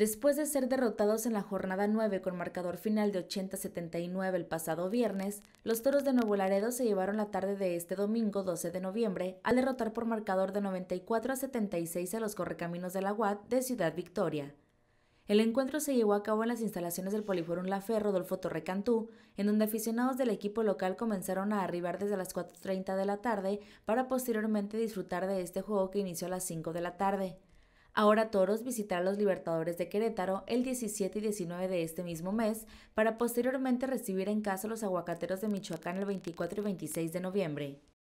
Después de ser derrotados en la jornada 9 con marcador final de 80-79 el pasado viernes, los Toros de Nuevo Laredo se llevaron la tarde de este domingo 12 de noviembre al derrotar por marcador de 94 a 76 a los Correcaminos de la UAT de Ciudad Victoria. El encuentro se llevó a cabo en las instalaciones del Poliforum La Fe Rodolfo Torrecantú, en donde aficionados del equipo local comenzaron a arribar desde las 4.30 de la tarde para posteriormente disfrutar de este juego que inició a las 5 de la tarde. Ahora Toros visitará a los Libertadores de Querétaro el 17 y 19 de este mismo mes para posteriormente recibir en casa los Aguacateros de Michoacán el 24 y 26 de noviembre.